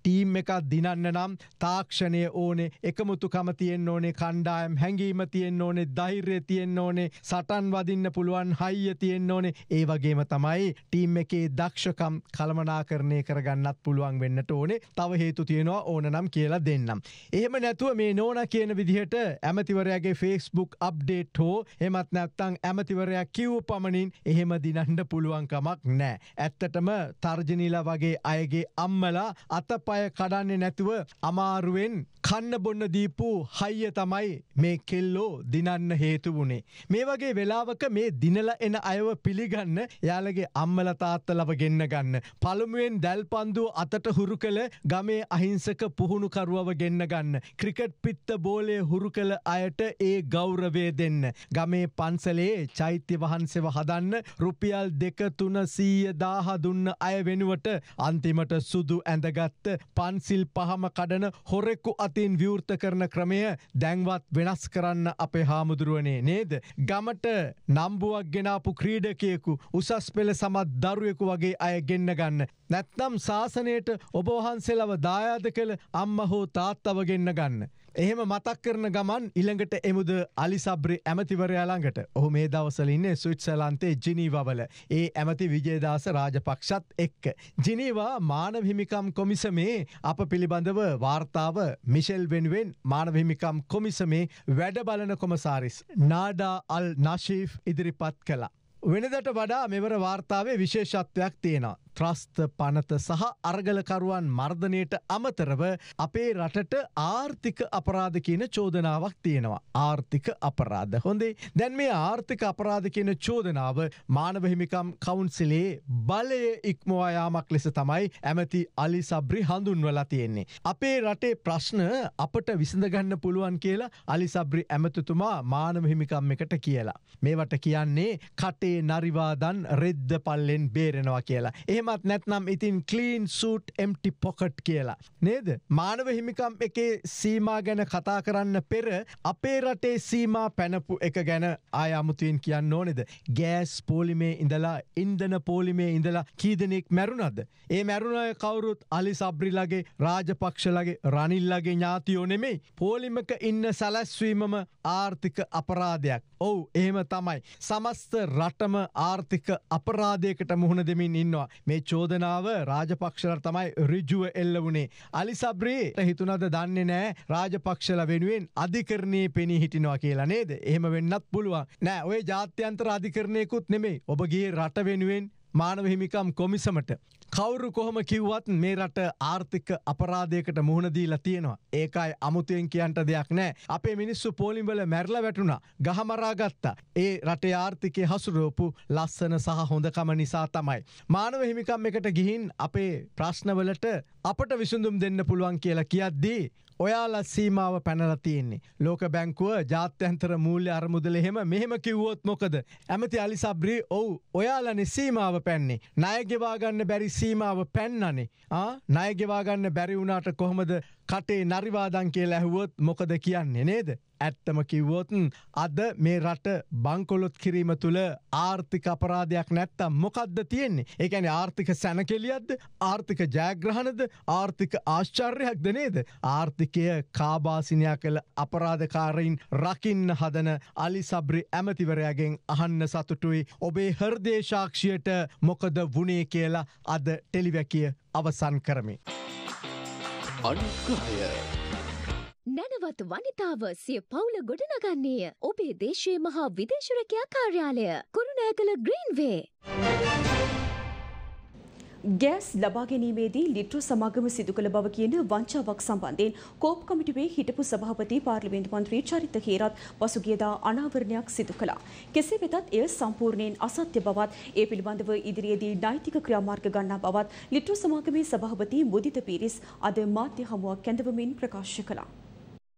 ටීම් එකක් දිනන්න නම් තාක්ෂණය ඕනේ එකමුතුකම තියෙන් ඕනේ කණ්ඩායම් හැඟීම තියෙන් ඕනේ දෛර්ය තියෙන් ඕනේ සටන් වදින්න පුළුවන් හයිය තියෙන් ඕනේ ඒ වගේම තමයි ටීම් එකේ දක්ෂකම් කළමනා කරණය කරගන්නත් පුළුවන් වෙන්නට ඕනේ තව හේතු තියෙනවා ඕන නම් කියලා දෙන්නම්. එහෙම නැතුව මේ නෝන කියන විදිහට ඇමතිවරයාගේ ෆේස්බුක් අප්ඩේට් හෝ හෙමත් නැත්තං ඇමතිවරයක් කිව් පමණින් එහෙම දිනන්ඩ පුළුවන්කමක් නෑ. ඇත්තටම තර්ජනීලා වගේ අයගේ අම්මලා අතප පය කඩන්නේ නැතුව අමාරුවෙන් කන්න බොන්න දීපු හයිය තමයි මේ කෙල්ලෝ දිනන්න හේතු වුණේ. මේ වගේ වෙලාවක මේ දිනල එන අයව පිළිගන්න යාලගේ අම්මල තාත්තලව ගෙන්න්න ගන්න. පළමුුවෙන් දැල් පන්දුව අතට හුරු කළ ගමේ අහිංසක පුහුණුකරුවව ගෙන්න්න ගන්න. ක්‍රිකට් පිත්ත බෝලය හුරු කළ අයට ඒ ගෞරවේ දෙන්න. ගමේ පන්සලේ චෛත්‍ය වහන්සෙව හදන්න රුපියල් දෙක තුන සීය දාහ දුන්න අය වෙනුවට අන්තිමට සුදු ඇඳගත්ත පන්සිල් පහම කඩන හොරෙක්කු අතින් විවෘත කරන ක්‍රමය දැන්වත් වෙනස් කරන්න අපේ හාමුදුරුවනේ නේද. ගමට නම්බුවක් ගෙනාපු ක්‍රීඩකයෙකු උසස් පෙළ සමත් දරුවෙකු වගේ අය ගෙන්න්න ගන්න. නැත්නම් ශාසනයට ඔබවහන්සෙලව දායාද කළ අම්ම හෝ තාත්තව ගෙන්න්න ගන්න. එහෙම මතක් කරන ගමන් ඉළඟට එමුද අලිසබ්‍රි ඇමතිවරයා ළඟට ඔහු මේ දවසලින්නේ සුවිත්සලන්තේ ජිනීවවල ඒ ඇමති විජේදාස රාජපක්ෂත් එක්ක. ජිනීවා මානවහිමිකම් කොමිසමේ අප පිළිබඳව වාර්තාව මිෂෙල් වෙනුවෙන් මානවහිමිකම් කොමිසමේ වැඩ බලන කොමසාරිස්. නාඩා අල් නශීෆ් ඉදිරිපත් කලා. වෙනදට වඩා මෙවර වාර්තාවේ විශේෂත්වයක් තියෙනවා. ත්‍රස්ත පනත සහ අර්ගලකරුවන් මර්ධනයට අමතරව අපේ රටට ආර්ථික අපරාධ කියන චෝදනාවක් තියෙනවා. ආර්ථික අපරාධ හොඳේ දැන් මේ ආර්ථික අපරාධ කියන චෝදනාව මානවහිමිකම් කවුන්සිලේ බලය ඉක්මවායාමක් ලෙස තමයි ඇමති අලි සබ්‍රි හඳුන්වලා තියෙන්නේ. අපේ රටේ ප්‍රශ්න අපට විසඳගන්න පුළුවන් කියලා අලි සබ්‍රි ඇමතුතුමා මානවහිමිකම් එකට කියලා. මේවට කියන්නේ කටේ නරිවාදන් රෙද්ද පල්ලෙන් බේරෙනවා කියලා. එහම එහෙමත් නැත්නම් ඉතින් කලීන් සූට් එම්ටි පොකට් කියලා. නේද මානව හිමිකම් එකේ සීමා ගැන කතා කරන්න පෙර අපේ රටේ සීමා පැනපු එක ගැන ආයාමුතුයෙන් කියන්න ඕනෙද. ගෑස් පෝලිමේ ඉඳලා ඉන්දන පෝලිමේ ඉඳලා කීදනෙක් මැරුණද. ඒ මැරුණය කවුරුත් අලි සබ්‍රිලගේ රාජපක්ෂලගේ රනිල්ලගේ ඥාතියෝ නෙමෙයි. පෝලිමක ඉන්න සැලැස්වීමම ආර්ථික අපරාධයක්. ඔවු එහෙම තමයි. සමස්ත රටම ආර්ථික අපරාධයකට මුහුණ දෙමින් ඉන්නවා. මේ මේ චෝදනාව රාජපක්ෂල තමයි රිජුව එල්ල වුණේ. අලි සබ්‍රේට හිතුනද දන්නේ නෑ රාජපක්ෂල වෙනුවෙන් අධිකරණය පෙනී හිටිනවා කියලා නේද. එහෙම වෙන්නත් පුළුවන් නෑ ඔය ජාත්‍යන්තර අධිකරණයකුත් නෙමේ ඔබගේ රට වෙනුවෙන් මානව හිමිකම් කොමිසමට කවුරු කොහොම කිව්වත් මේ රට ආර්ථික අපරාධයකට මුහුණදීලා තියෙනවා ඒකයි අමුතුයෙන් කියන්ට දෙයක් නෑ අපේ මිනිස්සු පෝලිම්වල මැරල වැටුණා ගහමරාගත්තා ඒ රටේ ආර්ථිකය හසුරෝපු ලස්සන සහ හොඳකම නිසා තමයි. මානව හිමිකම් එකට ගිහින් අපේ ප්‍රශ්නවලට අපට විසුඳුම් දෙන්න පුළුවන් කියලා කියද්දී ඔයාලා සීමාව පැනලා තියෙන්නේ. ලෝක බැංකුව ජාත්‍යන්තර මූල්‍ය අරමුදල එහෙම මෙහෙම කිව්වොත් මොකද? ඇමති අලි සබ්රි ඔව් ඔයාලානේ සීමාව පැන්නේ. ණය ගෙවා ගන්න බැරි සීමාව පැන්නනේ. ආ ණය ගෙවා ගන්න බැරි වුණාට කොහමද කටේ නරිවාදන් කියලා ඇහුවොත් මොකද කියන්නේ නේද. ඇත්තම කිව්වොතුන් අද මේ රට බංකොලොත් කිරීම තුළ ආර්ථික අපරාධයක් නැත්තම් මොකක්ද තියෙන්නේ ඒකැන ආර්ථික සැනකෙලියද්ද ආර්ථික ජයග්‍රහණද ආර්ථික ආශ්චර්යයක්ද නේද ආර්ථිකය කාබාසිනයා කළ අපරාධකාරයින් රකින්න හදන අලි සබ්‍රි ඇමතිවරයාගෙන් අහන්න සතුටුයි ඔබේ හර්දේශාක්ෂයට මොකද වුණේ කියලා අද ටෙලිවැකිය අවසන් කරමි. අනුග්‍රහය නැනවත් වනිතාව සිය පවුල ගොඩනගන්නේය ඔබේ දේශයේ මහා විදේශරකයා කාර්යාලය කුරුණෑගල ග්‍රීන්වේ. ගෑස් ලබා ගැනීමේදී ලිට්‍රු සමාගම සිදු කළ බව කියන වංචාවක් සම්බන්ධයෙන් කෝප් කමිටුවේ හිටපු සභාපති පාර්ලිමේන්තු මන්ත්‍රී චරිත හේරත් පසුගියදා අනාවරණයක් සිදු කළා. කෙසේ වෙතත් එය සම්පූර්ණයෙන් අසත්‍ය බවත් ඒ පිළිබඳව ඉදිරියේදී නෛතික ක්‍රියාමාර්ග ගන්නා බවත් ලිට්‍රු සමාගමේ සභාපති මුදිත පීරිස් අද මාධ්‍ය හමුවක් කැඳවමින් ප්‍රකාශ කළා.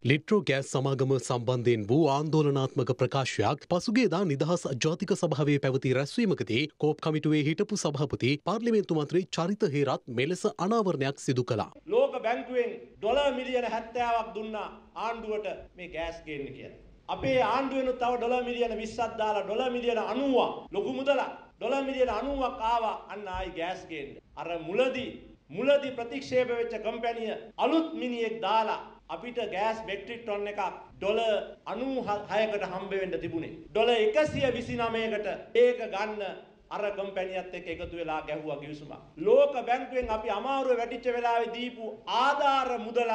ලිට්‍රෝ ගෑස් සමාගම සම්බන්ධයෙන් වූ ආන්දෝලනාත්මක ප්‍රකාශයක් පසුගේදා නිදහස් ජාතික සභාවේ පැවති රැස්වීමකදී කෝප් කමිටුවේ හිටපු සභාපති පාර්ලිමේන්තු මන්ත්‍රී චරිත හේරත් මෙලෙස අනාවරණයක් සිදු කළා. ලෝක බැංකුවෙන් ඩොලර් මිලියන 70ක් දුන්නා ආණ්ඩුවට මේ ගෑස් ගේන්න කියලා. අපේ ආණ්ඩුවෙන් තව ඩොලර් මිලියන 20ක් දාලා ඩොලර් මිලියන 90ක් ලොකු මුදලක් ඩොලර් මිලියන 90ක් ආවා අන්න ආයි ගෑස් ගේන්න. අර මුලදී මුලදී ප්‍රතික්ෂේප වෙච්ච කම්පැනිය අලුත් මිනිහෙක් දාලා අපිට ගෑස් මෙට්‍රික් ටොන් එකක් ඩොලර් 96කට හම්බ වෙන්න තිබුණේ. ඩොලර් 129කට ඒක ගන්න අර කම්පැනියත් එක්ක එකතු වෙලා ගැහුවා කිවිසුමක්. ලෝක බැංකුවෙන් අපි අමාරුවේ වැටිච්ච වෙලාවේ දීපු ආධාර මුදලත්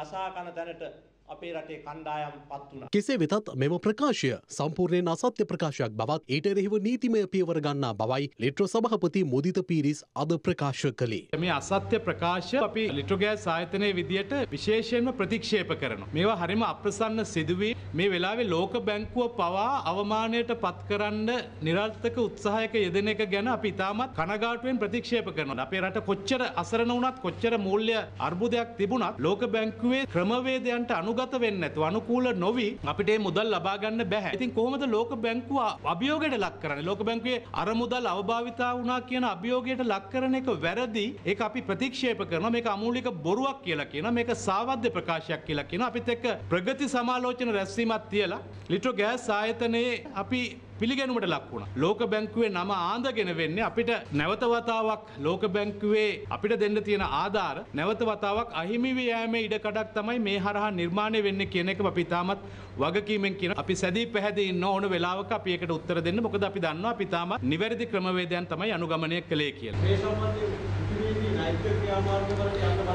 ගසා කන දැනට අපේ රටේ කණ්ඩායම්පත් වුණා. කෙසේ වෙතත් මෙම ප්‍රකාශය සම්පූර්ණයෙන් අසත්‍ය ප්‍රකාශයක් බවත් ඊට එරෙහිව නීතිමය පියවර ගන්නා බවයි ලිට්‍රෝ සභාපති මුදිත පීරිස් අද ප්‍රකාශ කළේ. මේ අසත්‍ය ප්‍රකාශ අපි ලිට්‍රෝ ගෑස් ආයතනයේ විදියට විශේෂයෙන්ම ප්‍රතික්ෂේප කරනවා. මේවා හරිම අප්‍රසන්න සිදුවීම්. මේ වෙලාවේ ලෝක බැංකුව පවා අවමානයට පත් කරන්න නිරර්ථක උත්සාහයක යෙදෙන එක ගැන අපි ඉතාමත් කනගාටුවෙන් ප්‍රතික්ෂේප කරනවා. අපේ රට කොච්චර අසරණ වුණත් කොච්චර මූල්‍ය අර්බුදයක් තිබුණත් ලෝක බැංකුවේ ක්‍රමවේදයන්ට අනුග අනුගත වෙන්න ඇතු අනුකූල නොවී අපිට මුදල් ලබාගන්න බැහැ ඉතින් කොහොමද ලෝක බැංකුව අභියෝගයට ලක් කරන්නේ ලෝක බැංකුවේ අර මුදල් අවභාවිතා වුණා කියන අභියෝගයට ලක් කරන එක වැරදි ඒක අපි ප්‍රතික්ෂේප කරනවා මේක අමූලික බොරුවක් කියලා කියනවා මේක සාවද්‍ය ප්‍රකාශයක් කියලා කියනවා අපිත් එක්ක ප්‍රගති සමාලෝචන රැස්වීමක් තියලා ලිට්‍රෝ ගෑස් ආයතනයේ අපි පිළිගැනුමට ලක් වුණා. ලෝක බැංකුවේ නම ආඳගෙන වෙන්නේ අපිට නැවත වතාවක් ලෝක බැංකුවේ අපිට දෙන්න තියෙන ආධාර නැවත වතාවක් අහිමි වී යෑමේ ඉඩකඩක් තමයි මේ හරහා නිර්මාණය වෙන්නේ කියන එක අපි තාමත් වගකීමෙන් කියන අපි සැදී පැහැදී ඉන්න ඕන වෙලාවක අපි ඒකට උත්තර දෙන්න මොකද අපි දන්නවා අපි තාමත් නිවැරදි ක්‍රමවේදයන් තමයි අනුගමනය කළේ කියලා. මේ සම්බන්ධයෙන් ඉදිරියේදී නෛතික ක්‍රියාමාර්ග වලට යන්න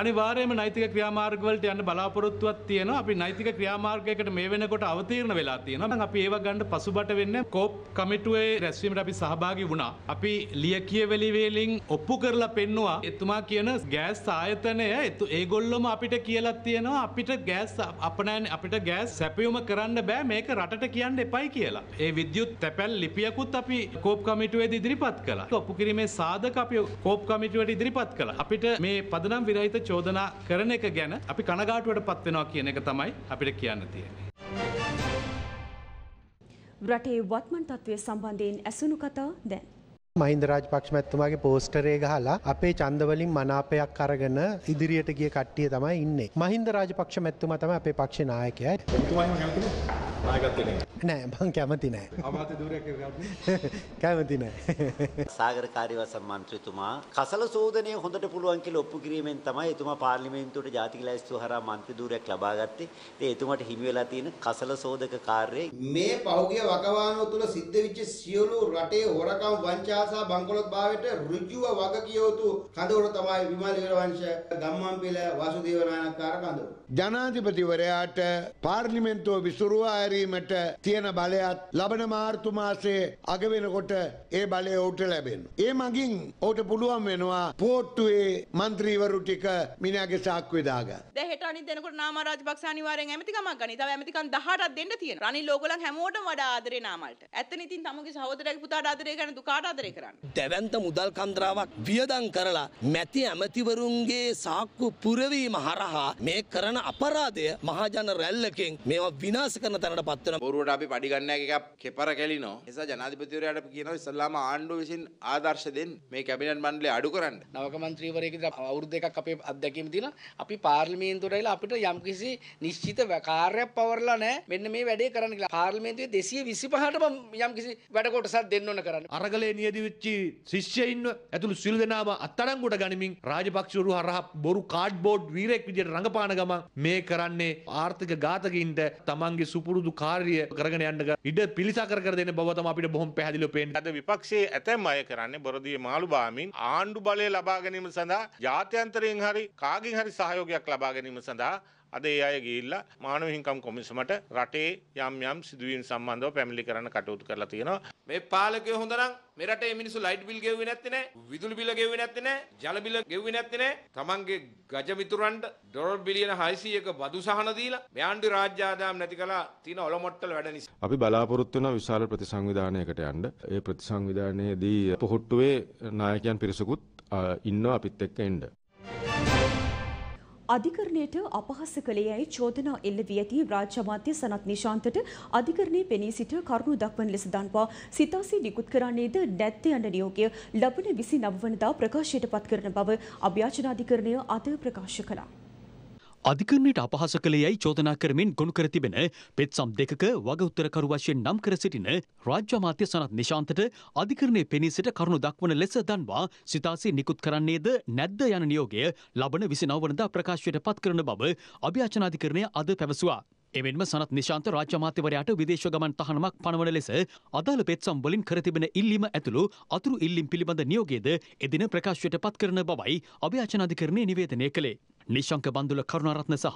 අනිවාර්යයෙන්ම නෛතික ක්‍රියාමාර්ග වලට යන්න බලාපොරොත්තුවක් තියෙනවා. අපි නෛතික ක්‍රියාමාර්ගයකට මේ වෙනකොට අවතීර්ණ වෙලා තියෙනවා. අපි ඒව ගන්න පසුබට වෙන්නේ කෝප් කමිටුවේ රැස්වීමට අපි සහභාගී වුණා. අපි ලියකියවලි වේලින් ඔප්පු කරලා පෙන්නවා එතුමා කියන ගෑස් ආයතනය ඒගොල්ලොම අපිට කියලා තියෙනවා අපිට ගෑස් අපනෑන අපිට ගෑස් සැපයුම කරන්න බෑ මේක රටට කියන්න එපයි කියලා. ඒ විද්‍යුත් තැපැල් ලිපියකුත් අපි කෝප් කමිටුවේදී ඉදිරිපත් කළා. ඔප්පු කිරීමේ සාධක අපි කෝප් කමිටුවට ඉදිරිපත් කළා. අපිට මේ පදනම් විරහිත චෝදනා කරන එක ගැන අපි කනගාටුවට පත්වෙනවා කියන එක තමයි අපිට කියන්න තියෙන්නේ. රටේ වත්මන් තත්ත්වය සම්බන්ධයෙන් ඇසුණු කතා දැන්. මහින්ද රාජපක්ෂ මැතිතුමාගේ පෝස්ටරේ ගහලා අපේ ඡන්දවලින් මනාපයක් අරගෙන ඉදිරියට ගිය කට්ටිය තමයි ඉන්නේ. මහින්ද රාජපක්ෂ මැතිතුමා තමයි අපේ පක්ෂේ નાයකයා. එතුමාම කැමතිද? නායකත්වයෙන්. නෑ මං කැමති නෑ. අමාත්‍ය ධුරයක් කැමති නෑ. සාගර කාර්යවසම් මන්ත්‍රීතුමා කසල සෝදනය හොඳට පුළුවන් කියලා ඔප්පු කිරීමෙන් තමයි එතුමා පාර්ලිමේන්තුවට ජාතික ලැයිස්තුව හරහා මන්ත්‍රී ධුරයක් ලබා ගත්තේ. ඉතින් එතුමාට හිමි වෙලා තියෙන කසල සෝදක කාර්යය මේ පෞගිය වකවානුව තුල සිද්ධ වෙච්ච සියලු රටේ හොරකම් වංචා කුඩා සහ බංකොලොත් භාවයට ඍජුව වග කිය යුතු කඳවුර තමයි විමල් වීරවංශ ගම්මන්පිල වාසුදේව නානක්කාර කඳවුර. ජනාධිපතිවරයාට පාර්ලිමෙන්තුව විසුරුවා ඇරීමට තියෙන බලයත් ලබන මාර්තු මාසයේ අගවෙනකොට ඒ බලය ඔවුට ලැබෙන. ඒ මගින් ඔවුට පුළුවන් වෙනවා පෝට්ටුවේ මන්ත්‍රීවරු ටික මිනිහාගේ සාක්කුවේ දාගන්න. දැන් හෙට අනිත් දිනකොට නාම රාජපක්ෂ අනිවාර්යෙන් ඇමති ගමක් ගනි. තව ඇමතිකම් 18ක් දෙන්න තියෙන. රනිල් ඕගොල්ලන් හැමෝටම වඩා ආදරේ නාමල්ට. ඇත්තනේ ඉතින් තමුගේ සහෝදරයාගේ පුතාට ආදරේ කරන දුකාට ආදරේ කරන්න. දැවැන්ත මුදල් කන්දරාවක් වියදම් කරලා මැති ඇමතිවරුන්ගේ සාක්කු පුරවීම හරහා මේ කරන කරන අපරාධය මහජන රැල්ලකෙන් මේවා විනාශ කරන තැනට පත්වන බොරුවට අපි පඩිගන්න එකක් කෙපර කැලිනෝ නිසා ජනාධිපතිවරයාට කියනවා ඉස්සල්ලාම ආණ්ඩුව විසින් ආදර්ශ දෙන්න මේ කැබිනට් මණ්ඩලය අඩු කරන්න නවක මන්ත්‍රීවරයෙකුට අවුරුදු එකක් අපේ අත්දැකීම දීලා අපි පාර්ලිමේන්තුවට ඇවිල්ලා අපිට යම්කිසි නිශ්චිත කාර්යයක් පවරලා නැහැ මෙන්න මේ වැඩේ කරන්න කියලා පාර්ලිමේන්තුවේ 225ට මම යම්කිසි වැඩ කොටසක් දෙන්න ඕන කරන්න අරගලේ නියදිවිච්චි ශිෂ්‍යයින්ව ඇතුළු සිළු දෙනාම අත්අඩංගුවට ගනිමින් රාජපක්ෂවරු හරහා බොරු කාඩ්බෝඩ් වීරයෙක් විදියට රඟපාන ගමන් මේ කරන්නේ ආර්ථික ඝාතකින්ට තමන්ගේ සුපුරුදු කාර්ය කරගෙන යන්න ඉඩ පිළිසකර කර දෙන බව තමයි අපිට බොහොම පැහැදිලිව පේන්නේ. අද විපක්ෂයේ ඇතැම් අය කරන්නේ බොරදියේ මාළු බාමින් ආණ්ඩු බලය ලබා ගැනීම සඳහා ජාත්‍යන්තරයෙන් හරි කාගෙන් හරි සහයෝගයක් ලබා ගැනීම සඳහා අද ඒ අය ගිහිල්ලා මානව හිමිකම් කොමිසමට රටේ යම් යම් සිදුවීම් සම්බන්ධව පැමිණිලි කරන්න කටයුතු කරලා තියෙනවා. මේ පාලකයෝ හොඳනම් මේ රටේ මිනිස්සු ලයිට් බිල් ගෙව්වේ නැත්තේ නෑ, විදුලි බිල ගෙව්වේ නැත්තේ නෑ, ජල බිල ගෙව්වේ නැත්තේ නෑ. තමන්ගේ ගජ මිතුරන්ට ඩොලර් බිලියන 600ක බදු සහන දීලා මෙයන්දි රාජ්‍ය ආදායම් නැති කළා තියෙන ඔලොමොට්ටල වැඩ නිසා. අපි බලාපොරොත්තු වෙන විශාල ප්‍රතිසංවිධානයකට යන්න. ඒ ප්‍රතිසංවිධානයේදී පොහොට්ටුවේ නායකයන් පිරිසකුත් ඉන්නවා අපිත් එක්ක එන්න. අධිකරණයට අපහාස කළේ යයි චෝදනා එල්ල වී ඇති රාජ්‍ය අමාත්‍ය සනත් නිශාන්තට අධිකරණයේ පෙනී සිට කරුණු දක්වන ලෙස දන්වා සිතාසී නිකුත් කරන්නේද නැත්තේ යන නියෝගය ලබන 29 වනදා ප්‍රකාශයට පත් කරන බව අභ්‍යාචන අධිකරණය අද ප්‍රකාශ කළා. අධිකරණයට අපහස කළේ යැයි චෝදනා කරමින් ගොනු කර තිබෙන පෙත්සම් දෙකක වගඋත්තරකරු වශයෙන් නම් කර සිටින රාජ්‍ය අමාත්‍ය සනත් නිශාන්තට අධිකරණය පෙනී සිට කරුණු දක්වන ලෙස දන්වා සිතාසේ නිකුත් කරන්නේද නැද්ද යන නියෝගය ලබන විසි නවනදා ප්‍රකාශයට පත් කරන බව අභ්‍යාචනාධිකරණය අද පැවසවා. එමෙන්ම සනත් නිශාන්ත රාජ්‍යමාත්‍යවරයාට විදේශ ගමන් තහනමක් පනවන ලෙස අදාළ පෙත්සම් වලින් කර තිබෙන ඉල්ලීම ඇතුළු අතුරු ඉල්ලීම් පිළිබඳ නියෝගයේද එදින ප්‍රකාශයට පත් කරන බවයි අභ්‍යාචනාධිකරණය නිවේදනය කළේ. නිශංක බන්දුල කරුණාරත්න සහ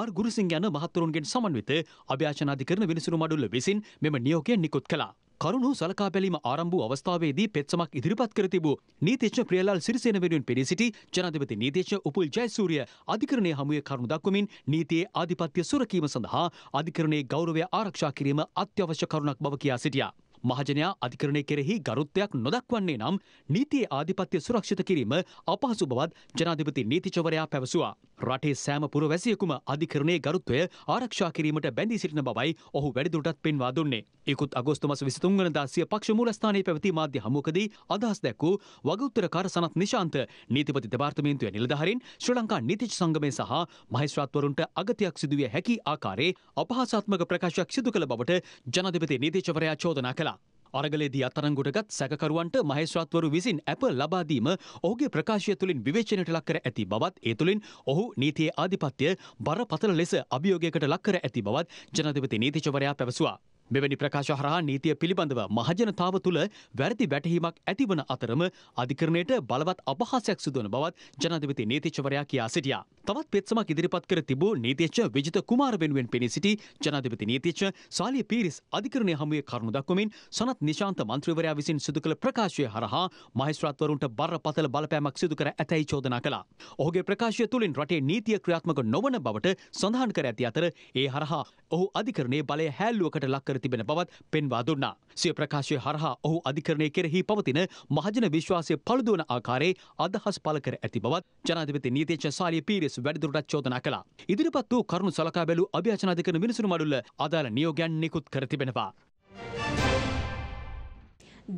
ආර් ගුරුසිංහ යන මහත්වරුන්ගෙන් සමන්විත අභ්‍යාචනාධිකරණ විනිසුරු මඩුල්ල විසින් මෙම නියෝගය නිකුත් කළා. කරුණු සලකා බැලීම ආරම්භ වූ අවස්ථාවේදී පෙත්සමක් ඉදිරිපත් කර තිබූ නීතිඥ ප්‍රියලාල් සිරිසේන වෙනුවෙන් පෙනී සිටි ජනාධිපති නීතිඥ උපුල් ජයසූරිය අධිකරණයේ හමුවේ කරුණු දක්වමින් නීතියේ ආධිපත්‍ය සුරකීම සඳහා අධිකරණයේ ගෞරවය ආරක්ෂා කිරීම අත්‍යවශ්‍ය කරුණක් බව කියා සිටියා. මහජනයා අධිකරණය කෙරෙහි ගරුත්වයක් නොදක්වන්නේ නම් නීතියේ ආධිපත්‍ය සුරක්ෂිත කිරීම අපහසු බවත් ජනාධිපති නීතිචවරයා පැවසුවා. රටේ සෑම පුරවැසියෙකුම අධිකරණයේ ගරුත්වය ආරක්ෂා කිරීමට බැඳී සිටින බවයි ඔහු වැඩිදුරටත් පෙන්වා දුන්නේ. ඉකුත් අගෝස්තු මස 23 වෙනිදා සිය පක්ෂ මූලස්ථානයේ පැවති මාධ්‍ය හමුවකදී අදහස් දැක්වූ වගඋත්තරකාර සනත් නිශාන්ත නීතිපති දෙපාර්තමේන්තුවේ නිලධාරීන් ශ්‍රී ලංකා නීතිඥ සංගමය සහ මහේස්ත්‍රාත්වරුන්ට අගතියක් සිදුවිය හැකි ආකාරයේ අපහාසාත්මක ප්‍රකාශයක් සිදු කළ බවට ජනාධිපති නීතිචවරයා චෝදනා කළා. අරගලේදී අත්අඩංගුවටගත් සැකකරුවන්ට මහේස්ත්‍රාත්වරු විසින් ඇප ලබා දීම ඔහුගේ ප්‍රකාශය තුලින් විවේචනයට ලක් කර ඇති බවත් ඒ තුලින් ඔහු නීතියේ ආධිපත්‍ය බරපතල ලෙස අභියෝගයකට ලක් කර ඇති බවත් ජනාධිපති නීතිචවරයා පැවසුවා. මෙවැනි ප්‍රකාශ හරහා නීතිය පිළිබඳව මහජනතාව තුළ වැරදි වැටහීමක් ඇතිවන අතරම අධිකරණයට බලවත් අපහාසයක් සිදුවන බවත් ජනාධිපති නීතිච්චවරයා කියා සිටියා. තවත් පෙත්සමක් ඉදිරිපත් කර තිබූ නීතිච්ච විජිත කුමාර වෙනුවෙන් පෙනී සිටි ජනාධිපති නීතිච්ච සාලිය පීරිස් අධිකරණය හමුවේ කරුණු දක්වමින් සනත් නිශාන්ත මන්ත්‍රීවරයා විසින් සිදු කළ ප්‍රකාශය හරහා මහේස්ත්‍රාත්වරුන්ට බරපතල බලපෑමක් සිදු කර ඇතැයි චෝදනා කළා. ඔහුගේ ප්‍රකාශය තුළින් රටේ නීතිය ක්‍රියාත්මක නොවන බවට සඳහන් කර ඇති අතර ඒ හරහා ඔහු අධිකරණයේ බලය හැල්ලුවකට ලක් කර තිබෙන බවත් පෙන්වා දුන්නා. සිය ප්‍රකාශය හරහා ඔහු අධිකරණය කෙරෙහි පවතින මහජන විශ්වාසය පළුදුවන ආකාරයේ අදහස් පළ කර ඇති බවත් ජනාධිපති නීතිච්ච සාලිය පීරිස් වැඩිදුරටත් චෝදනා කළා. ඉදිරිපත් වූ කරුණු සලකා බැලූ අභ්‍යාචනාධිකරණ විනිසුරු මඩුල්ල අදාළ නියෝගයන් නිකුත් කර තිබෙනවා.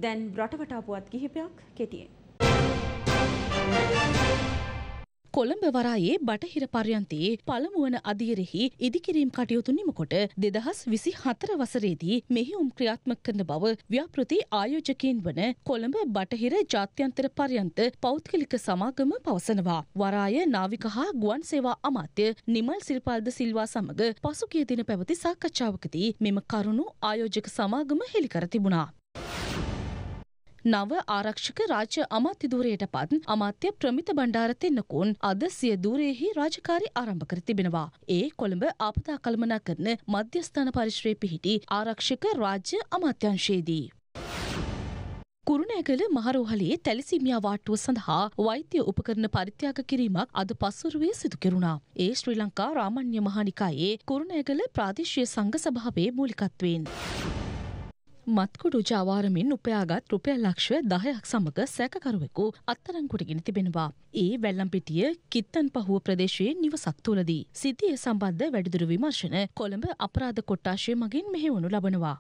දැන් රටවටාපුවත් කිහිපයක් කෙටියෙන්. කොළඹ වරායේ බටහිර පර්යන්තයේ පළමුවන අදියරෙහි ඉදිකිරීම් කටයුතු නිමකොට දෙදහස් විසි හතර වසරේදී මෙහිුම් ක්‍රියාත්මක කරන බව ව්‍යාපෘති ආයෝජකයෙන් වන කොළඹ බටහිර ජාත්‍යන්තර පර්යන්ත පෞද්ගලික සමාගම පවසනවා. වරාය නාවික හා ගුවන් සේවා අමාත්‍ය නිමල් සිල්පාල්ද සිල්වා සමඟ පසුගිය දින පැවති සාකච්ඡාවකදී මෙම කරුණු ආයෝජක සමාගම හෙළිකර තිබුණා. නව ආරක්ෂක රාජ්‍ය අමාත්‍ය ධූරයට පත් අමාත්‍ය ප්‍රමිත බණ්ඩාර තෙන්නකෝන් අද සිය ධූරයෙහි රාජකාරි ආරම්භ කර තිබෙනවා. ඒ කොළඹ ආපදා කළමනා කරන මධ්‍යස්ථාන පරිශ්‍රයේ පිහිටි ආරක්ෂක රාජ්‍ය අමාත්‍යංශයේදී. කුරුණෑගල මහරෝහලේ තැලිසිමියා වාට්ටුව සඳහා වෛද්‍ය උපකරණ පරිත්‍යාග කිරීමක් අද පසුරුවේ සිදු කෙරුණා. ඒ ශ්‍රී ලංකා රාමණ්‍ය මහානිකායේ කුරුණෑගල ප්‍රාදේශීය සංඝ සභාවේ මූලිකත්වයෙන්. මත්කුඩු ජාවාරමින් උපයාගත් රුපියල් ලක්ෂ දහයක් සමඟ සැකකරුවෙකු අත්තරංකුට ගෙන තිබෙනවා. ඒ වැල්ලම්පිටිය කිත්තන් පහුව ප්‍රදේශයේ නිවසක් තුලදී. සිද්ධිය සම්බන්ධ වැඩිදුරු විමර්ශන කොළඹ අපරාධ කොට්ටාශය මගින් මෙහෙවනු ලබනවා.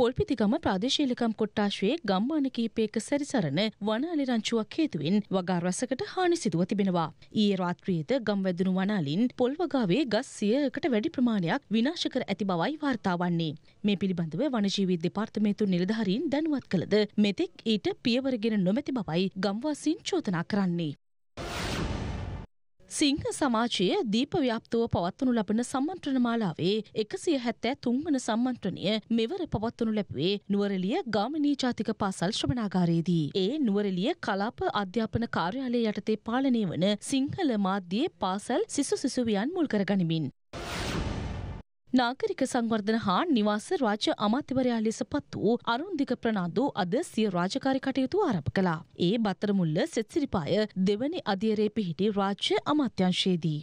පොල්පිතිගම ප්‍රාදේශීලකම් කොට්ටාශයේ ගම්මාන කීපයක සැරිසරන වනාලි රංචුවක් හේතුවෙන් වගා රසකට හානි සිදුව තිබෙනවා. ඊයේ රාත්‍රියේද ගම් වැදුණු වනාලින් පොල් වගාවේ ගස් සියයකට වැඩි ප්‍රමාණයක් විනාශ කර ඇති බවයි වාර්තා වන්නේ. මේ පිළිබඳව වනජීවී දෙපාර්තමේන්තු නිලධාරීන් දැනුවත් කළද මෙතෙක් ඊට පියවරගෙන නොමැති බවයි ගම්වාසීන් චෝදනා කරන්නේ. සිංහ සමාජයේ දීපව්‍යාප්තව පවත්වනු ලබන සම්මන්ත්‍රණ මාලාවේ එකසිය හැත්තෑ තුන්වන සම්මන්ත්‍රණය මෙවර පවත්වනු ලැබුවේ නුවරලිය ගාමිනී ජාතික පාසල් ශ්‍රමණාගාරයේදී. ඒ නුවරලිය කලාප අධ්‍යාපන කාර්යාලය යටතේ පාලනය වන සිංහල මාධ්‍යයේ පාසල් සිසු සිසුවියන් මුල් කරගනිමින්. නාගරික සංවර්ධන හා නිවාස රාජ්‍ය අමාත්‍යවරයා ලෙස පත් වූ අරුන්දික ප්‍රනාන්දු අද සිය රාජකාරි කටයුතු ආරම්භ කළා. ඒ බත්තරමුල්ල සෙත්සිරිපාය දෙවනි අධියරේ පිහිටි රාජ්‍ය අමාත්‍යංශයේදී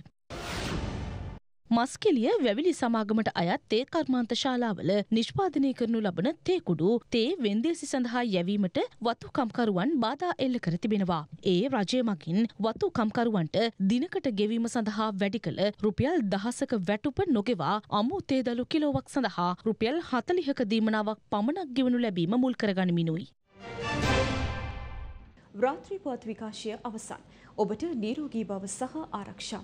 මස්කෙලිය වැවිලි සමාගමට අයත් තේ කර්මාන්ත ශාලාවල නිෂ්පාදනය කරනු ලබන තේකුඩු තේ වෙන්දේසි සඳහා යැවීමට වතුකම්කරුවන් බාධා එල්ල කර තිබෙනවා. ඒ රජය මගින් වතුකම්කරුවන්ට දිනකට ගෙවීම සඳහා වැඩි කළ රුපියල් දහසක වැටුප නොගෙවා අමුතේදලු කිලෝවක් සඳහා රුපියල් හතලිහක දීමනාවක් පමණක් ගෙවනු ලැබීම මුල් කරගනිමිනුයි. රාත්‍රී පුවත් විකාශය අවසන්. ඔබට නිරෝගී බව සහ ආරක්ෂා.